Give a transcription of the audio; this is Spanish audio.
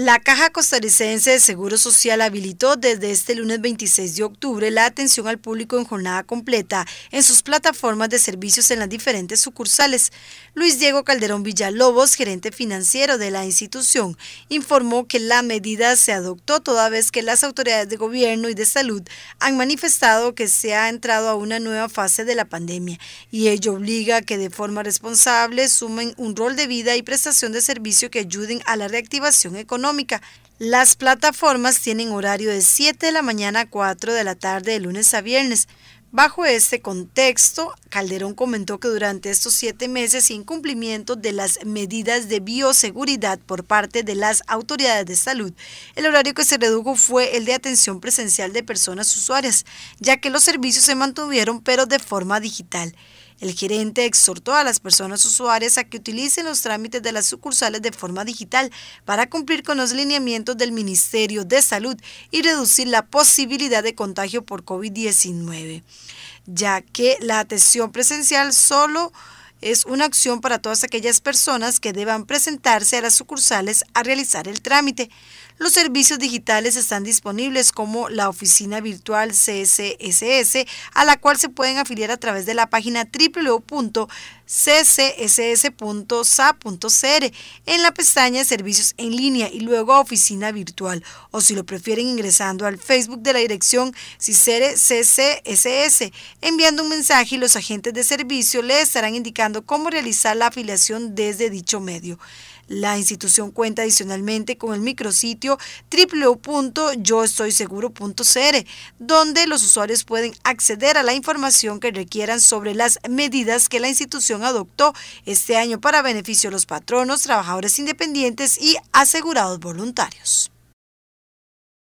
La Caja Costarricense de Seguro Social habilitó desde este lunes 26 de octubre la atención al público en jornada completa en sus plataformas de servicios en las diferentes sucursales. Luis Diego Calderón Villalobos, gerente financiero de la institución, informó que la medida se adoptó toda vez que las autoridades de gobierno y de salud han manifestado que se ha entrado a una nueva fase de la pandemia y ello obliga a que de forma responsable sumen un rol de vida y prestación de servicio que ayuden a la reactivación económica las plataformas tienen horario de 7 de la mañana a 4 de la tarde de lunes a viernes. Bajo este contexto, Calderón comentó que durante estos siete meses sin cumplimiento de las medidas de bioseguridad por parte de las autoridades de salud, el horario que se redujo fue el de atención presencial de personas usuarias, ya que los servicios se mantuvieron pero de forma digital. El gerente exhortó a las personas usuarias a que utilicen los trámites de las sucursales de forma digital para cumplir con los lineamientos del Ministerio de Salud y reducir la posibilidad de contagio por COVID-19, ya que la atención presencial solo es una opción para todas aquellas personas que deban presentarse a las sucursales a realizar el trámite. Los servicios digitales están disponibles como la oficina virtual CCSS, a la cual se pueden afiliar a través de la página www.ccss.sa.cr en la pestaña Servicios en línea y luego a Oficina Virtual, o si lo prefieren ingresando al Facebook de la dirección CICERE CCSS, enviando un mensaje y los agentes de servicio le estarán indicando cómo realizar la afiliación desde dicho medio. La institución cuenta adicionalmente con el micrositio www.yoestoyseguro.cr, donde los usuarios pueden acceder a la información que requieran sobre las medidas que la institución adoptó este año para beneficio de los patronos, trabajadores independientes y asegurados voluntarios.